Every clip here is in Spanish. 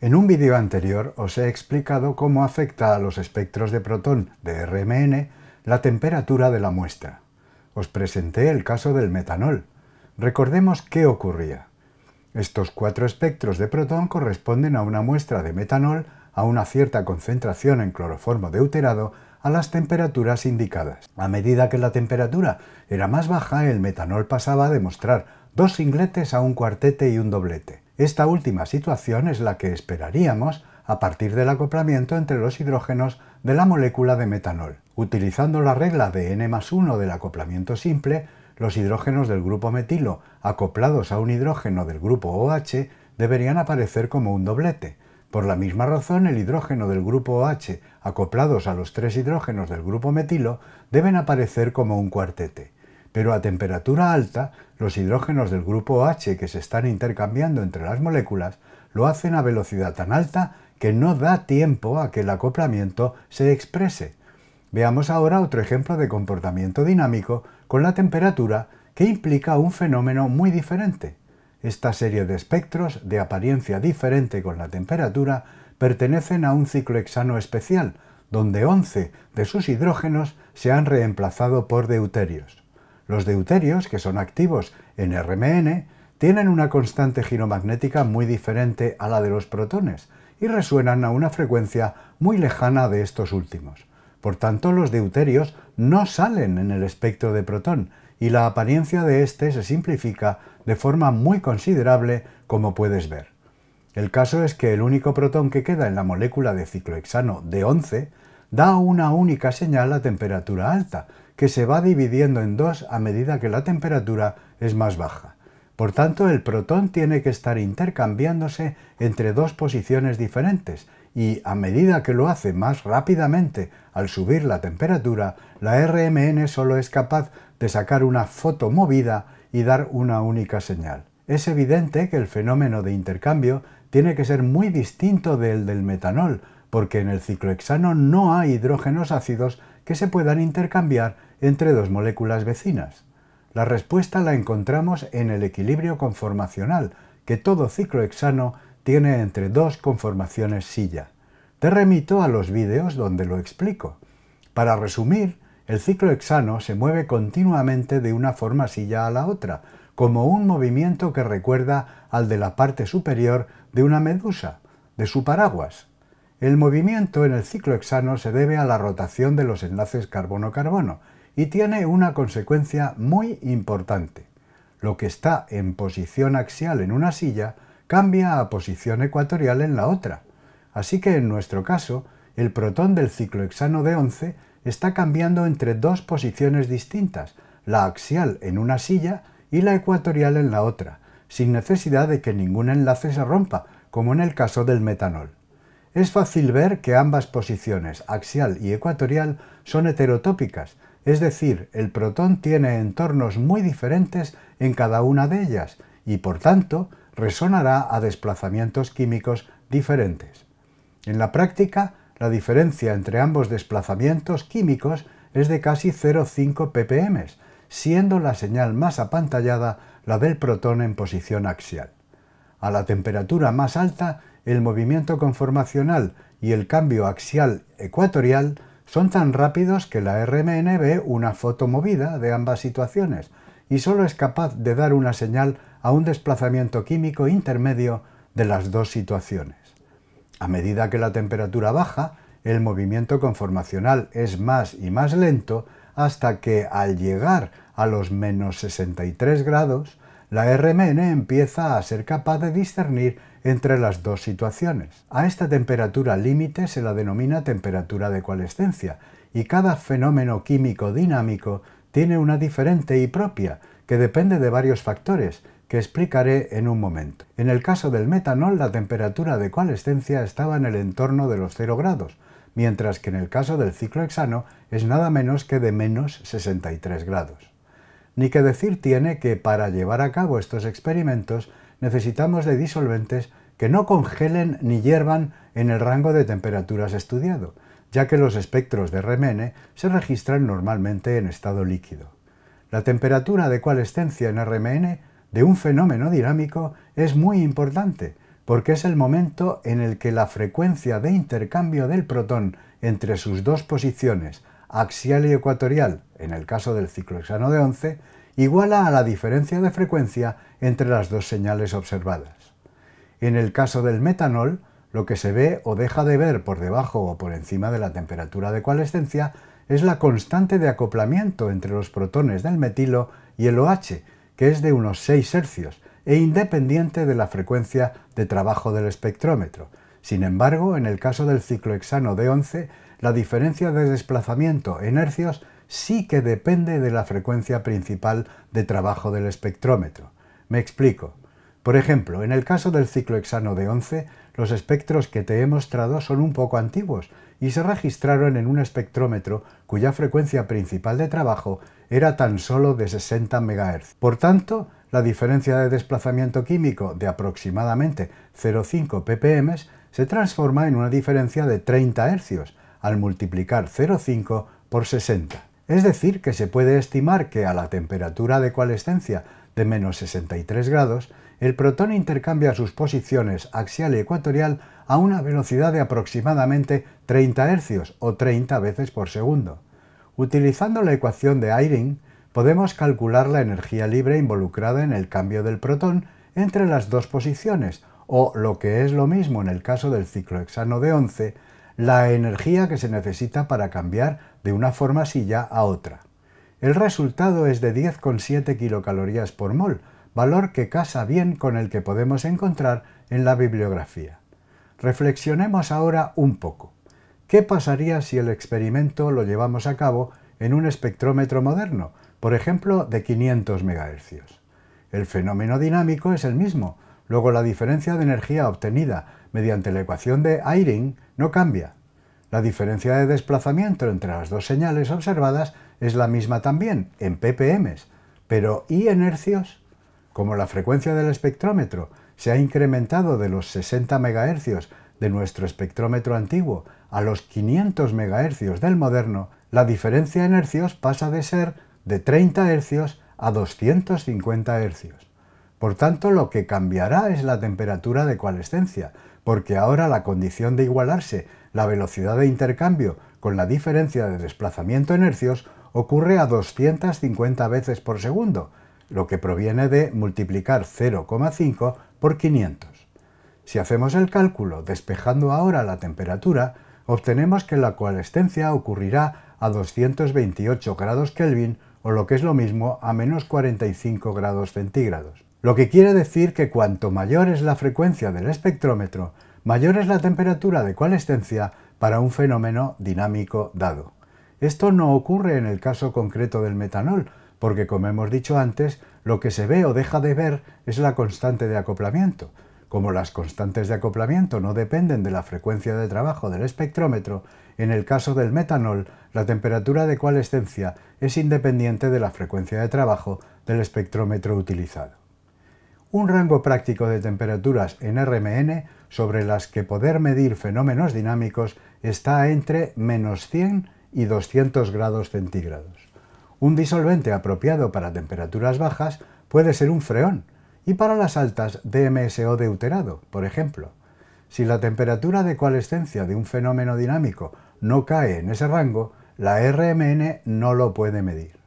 En un vídeo anterior os he explicado cómo afecta a los espectros de protón de RMN la temperatura de la muestra. Os presenté el caso del metanol. Recordemos qué ocurría. Estos cuatro espectros de protón corresponden a una muestra de metanol a una cierta concentración en cloroformo deuterado a las temperaturas indicadas. A medida que la temperatura era más baja, el metanol pasaba de mostrar dos singletes a un cuartete y un doblete esta última situación es la que esperaríamos a partir del acoplamiento entre los hidrógenos de la molécula de metanol. Utilizando la regla de n más 1 del acoplamiento simple, los hidrógenos del grupo metilo acoplados a un hidrógeno del grupo OH deberían aparecer como un doblete. Por la misma razón, el hidrógeno del grupo OH acoplados a los tres hidrógenos del grupo metilo deben aparecer como un cuartete pero a temperatura alta, los hidrógenos del grupo H que se están intercambiando entre las moléculas lo hacen a velocidad tan alta que no da tiempo a que el acoplamiento se exprese. Veamos ahora otro ejemplo de comportamiento dinámico con la temperatura que implica un fenómeno muy diferente. Esta serie de espectros de apariencia diferente con la temperatura pertenecen a un ciclohexano especial, donde 11 de sus hidrógenos se han reemplazado por deuterios. Los deuterios, que son activos en RMN, tienen una constante giromagnética muy diferente a la de los protones y resuenan a una frecuencia muy lejana de estos últimos. Por tanto, los deuterios no salen en el espectro de protón y la apariencia de éste se simplifica de forma muy considerable, como puedes ver. El caso es que el único protón que queda en la molécula de ciclohexano de 11 da una única señal a temperatura alta, que se va dividiendo en dos a medida que la temperatura es más baja. Por tanto, el protón tiene que estar intercambiándose entre dos posiciones diferentes y a medida que lo hace más rápidamente al subir la temperatura, la RMN solo es capaz de sacar una foto movida y dar una única señal. Es evidente que el fenómeno de intercambio tiene que ser muy distinto del del metanol, porque en el ciclohexano no hay hidrógenos ácidos que se puedan intercambiar entre dos moléculas vecinas. La respuesta la encontramos en el equilibrio conformacional que todo ciclohexano tiene entre dos conformaciones silla. Te remito a los vídeos donde lo explico. Para resumir, el ciclohexano se mueve continuamente de una forma silla a la otra, como un movimiento que recuerda al de la parte superior de una medusa, de su paraguas. El movimiento en el ciclo hexano se debe a la rotación de los enlaces carbono-carbono y tiene una consecuencia muy importante. Lo que está en posición axial en una silla cambia a posición ecuatorial en la otra. Así que en nuestro caso, el protón del ciclohexano de 11 está cambiando entre dos posiciones distintas, la axial en una silla y la ecuatorial en la otra, sin necesidad de que ningún enlace se rompa, como en el caso del metanol. Es fácil ver que ambas posiciones, axial y ecuatorial, son heterotópicas, es decir, el protón tiene entornos muy diferentes en cada una de ellas y por tanto resonará a desplazamientos químicos diferentes. En la práctica, la diferencia entre ambos desplazamientos químicos es de casi 0,5 ppm, siendo la señal más apantallada la del protón en posición axial. A la temperatura más alta el movimiento conformacional y el cambio axial ecuatorial son tan rápidos que la RMN ve una foto movida de ambas situaciones y solo es capaz de dar una señal a un desplazamiento químico intermedio de las dos situaciones. A medida que la temperatura baja, el movimiento conformacional es más y más lento hasta que al llegar a los menos 63 grados, la RMN empieza a ser capaz de discernir entre las dos situaciones. A esta temperatura límite se la denomina temperatura de coalescencia, y cada fenómeno químico dinámico tiene una diferente y propia, que depende de varios factores, que explicaré en un momento. En el caso del metanol, la temperatura de coalescencia estaba en el entorno de los 0 grados, mientras que en el caso del ciclohexano es nada menos que de menos 63 grados ni que decir tiene que para llevar a cabo estos experimentos necesitamos de disolventes que no congelen ni hiervan en el rango de temperaturas estudiado, ya que los espectros de RMN se registran normalmente en estado líquido. La temperatura de coalescencia en RMN de un fenómeno dinámico es muy importante, porque es el momento en el que la frecuencia de intercambio del protón entre sus dos posiciones axial y ecuatorial, en el caso del ciclohexano de 11, iguala a la diferencia de frecuencia entre las dos señales observadas. En el caso del metanol, lo que se ve o deja de ver por debajo o por encima de la temperatura de coalescencia es la constante de acoplamiento entre los protones del metilo y el OH, que es de unos 6 hercios e independiente de la frecuencia de trabajo del espectrómetro, sin embargo, en el caso del ciclohexano D11, la diferencia de desplazamiento en hercios sí que depende de la frecuencia principal de trabajo del espectrómetro. Me explico. Por ejemplo, en el caso del ciclohexano D11, los espectros que te he mostrado son un poco antiguos y se registraron en un espectrómetro cuya frecuencia principal de trabajo era tan solo de 60 MHz. Por tanto, la diferencia de desplazamiento químico de aproximadamente 0,5 ppm se transforma en una diferencia de 30 hercios al multiplicar 0,5 por 60. Es decir, que se puede estimar que a la temperatura de coalescencia de menos 63 grados, el protón intercambia sus posiciones axial y ecuatorial a una velocidad de aproximadamente 30 hercios o 30 veces por segundo. Utilizando la ecuación de Eyring, podemos calcular la energía libre involucrada en el cambio del protón entre las dos posiciones o, lo que es lo mismo en el caso del ciclohexano de 11, la energía que se necesita para cambiar de una forma silla a otra. El resultado es de 10,7 kilocalorías por mol, valor que casa bien con el que podemos encontrar en la bibliografía. Reflexionemos ahora un poco. ¿Qué pasaría si el experimento lo llevamos a cabo en un espectrómetro moderno, por ejemplo de 500 MHz? El fenómeno dinámico es el mismo, Luego la diferencia de energía obtenida mediante la ecuación de Eyring no cambia. La diferencia de desplazamiento entre las dos señales observadas es la misma también, en ppm, pero ¿y en hercios? Como la frecuencia del espectrómetro se ha incrementado de los 60 MHz de nuestro espectrómetro antiguo a los 500 MHz del moderno, la diferencia en hercios pasa de ser de 30 Hz a 250 Hz. Por tanto, lo que cambiará es la temperatura de coalescencia, porque ahora la condición de igualarse la velocidad de intercambio con la diferencia de desplazamiento en hercios ocurre a 250 veces por segundo, lo que proviene de multiplicar 0,5 por 500. Si hacemos el cálculo despejando ahora la temperatura, obtenemos que la coalescencia ocurrirá a 228 grados Kelvin o lo que es lo mismo a menos 45 grados centígrados lo que quiere decir que cuanto mayor es la frecuencia del espectrómetro, mayor es la temperatura de coalescencia para un fenómeno dinámico dado. Esto no ocurre en el caso concreto del metanol, porque como hemos dicho antes, lo que se ve o deja de ver es la constante de acoplamiento. Como las constantes de acoplamiento no dependen de la frecuencia de trabajo del espectrómetro, en el caso del metanol, la temperatura de coalescencia es independiente de la frecuencia de trabajo del espectrómetro utilizado un rango práctico de temperaturas en RMN sobre las que poder medir fenómenos dinámicos está entre menos 100 y 200 grados centígrados. Un disolvente apropiado para temperaturas bajas puede ser un freón y para las altas DMSO deuterado, por ejemplo. Si la temperatura de coalescencia de un fenómeno dinámico no cae en ese rango, la RMN no lo puede medir.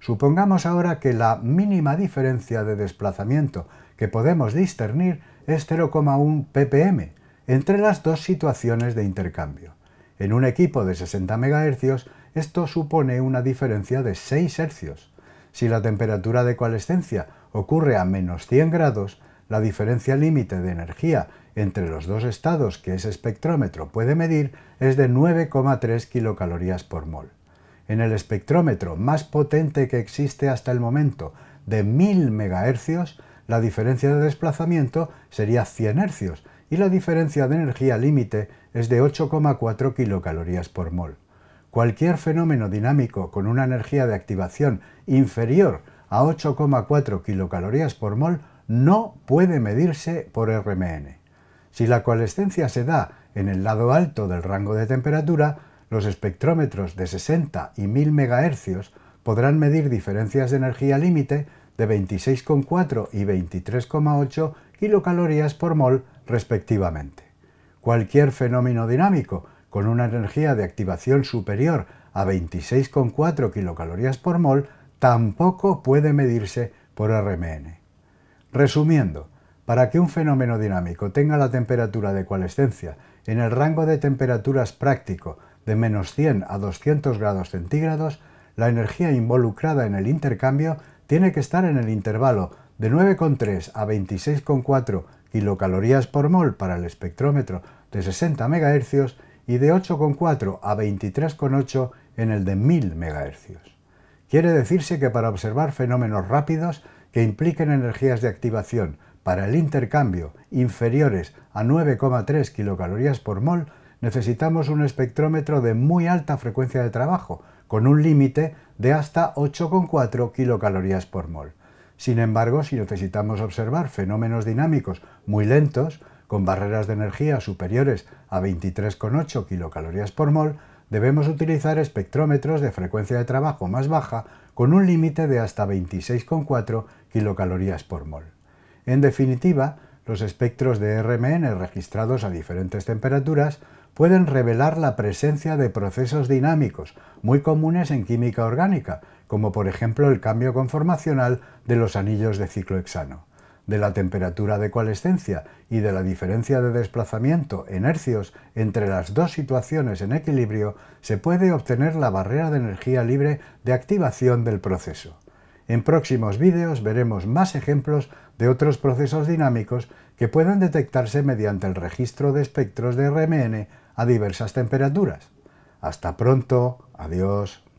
Supongamos ahora que la mínima diferencia de desplazamiento que podemos discernir es 0,1 ppm entre las dos situaciones de intercambio. En un equipo de 60 MHz esto supone una diferencia de 6 Hz. Si la temperatura de coalescencia ocurre a menos 100 grados, la diferencia límite de energía entre los dos estados que ese espectrómetro puede medir es de 9,3 kilocalorías por mol en el espectrómetro más potente que existe hasta el momento, de 1000 MHz, la diferencia de desplazamiento sería 100 Hz y la diferencia de energía límite es de 8,4 kilocalorías por mol. Cualquier fenómeno dinámico con una energía de activación inferior a 8,4 kilocalorías por mol no puede medirse por RMN. Si la coalescencia se da en el lado alto del rango de temperatura, los espectrómetros de 60 y 1000 MHz podrán medir diferencias de energía límite de 26,4 y 23,8 kilocalorías por mol respectivamente. Cualquier fenómeno dinámico con una energía de activación superior a 26,4 kilocalorías por mol tampoco puede medirse por RMN. Resumiendo, para que un fenómeno dinámico tenga la temperatura de coalescencia en el rango de temperaturas práctico de menos 100 a 200 grados centígrados, la energía involucrada en el intercambio tiene que estar en el intervalo de 9,3 a 26,4 kilocalorías por mol para el espectrómetro de 60 MHz y de 8,4 a 23,8 en el de 1000 MHz. Quiere decirse que para observar fenómenos rápidos que impliquen energías de activación para el intercambio inferiores a 9,3 kilocalorías por mol, necesitamos un espectrómetro de muy alta frecuencia de trabajo, con un límite de hasta 8,4 kilocalorías por mol. Sin embargo, si necesitamos observar fenómenos dinámicos muy lentos, con barreras de energía superiores a 23,8 kilocalorías por mol, debemos utilizar espectrómetros de frecuencia de trabajo más baja con un límite de hasta 26,4 kilocalorías por mol. En definitiva, los espectros de RMN registrados a diferentes temperaturas pueden revelar la presencia de procesos dinámicos muy comunes en química orgánica, como por ejemplo el cambio conformacional de los anillos de ciclohexano. De la temperatura de coalescencia y de la diferencia de desplazamiento en hercios entre las dos situaciones en equilibrio se puede obtener la barrera de energía libre de activación del proceso. En próximos vídeos veremos más ejemplos de otros procesos dinámicos que pueden detectarse mediante el registro de espectros de RMN a diversas temperaturas. Hasta pronto, adiós.